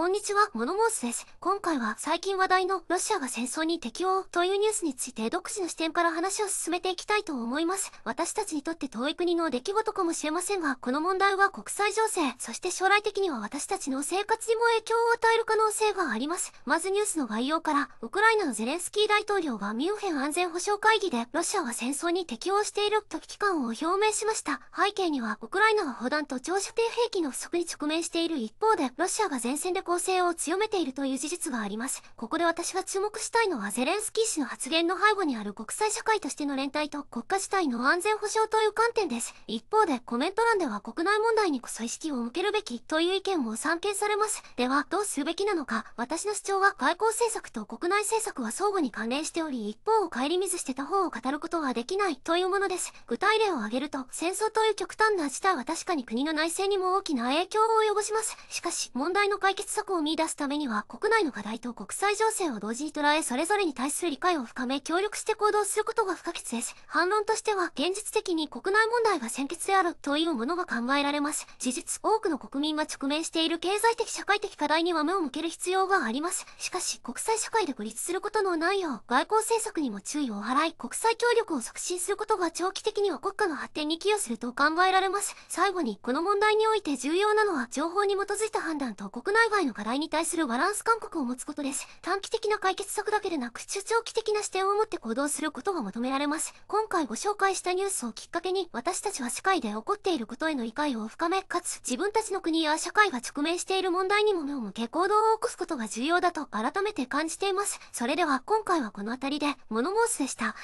こんにちは、モノモースです。今回は最近話題のロシアが戦争に適応というニュースについて独自の視点から話を進めていきたいと思います。私たちにとって遠い国の出来事かもしれませんが、この問題は国際情勢、そして将来的には私たちの生活にも影響を与える可能性があります。まずニュースの概要から、ウクライナのゼレンスキー大統領はミュンヘン安全保障会議でロシアは戦争に適応していると危機感を表明しました。背景には、ウクライナは砲弾と長射程兵器の不足に直面している一方で、ロシアが前線で抗性を強めているという事実があります。ここで私が注目したいのはゼレンスキー氏の発言の背後にある国際社会としての連帯と国家主体の安全保障という観点です。一方でコメント欄では国内問題にこそ意識を向けるべきという意見も散見されます。では、どうするべきなのか。私の主張は外交政策と国内政策は相互に関連しており、一方を顧みずして他方を語ることはできないというものです。具体例を挙げると、戦争という極端な事態は確かに国の内政にも大きな影響を及ぼします。しかし、問題の解決策を見出すためには国内の課題と国際情勢を同時に捉えそれぞれに対する理解を深め協力して行動することが不可欠です。反論としては現実的に国内問題が先決であるというものが考えられます。事実、多くの国民が直面している経済的社会的課題には目を向ける必要があります。しかし国際社会で孤立することのないよう外交政策にも注意を払い国際協力を促進することが長期的には国家の発展に寄与すると考えられます。最後にこの問題において重要なのは情報に基づいた判断と国内外外の課題に対するバランス感覚を持つことです。短期的な解決策だけでなく、中長期的な視点を持って行動することが求められます。今回ご紹介したニュースをきっかけに、私たちは社会で起こっていることへの理解を深め、かつ自分たちの国や社会が直面している問題にも目を向け行動を起こすことが重要だと改めて感じています。それでは今回はこの辺りで、物申すでした。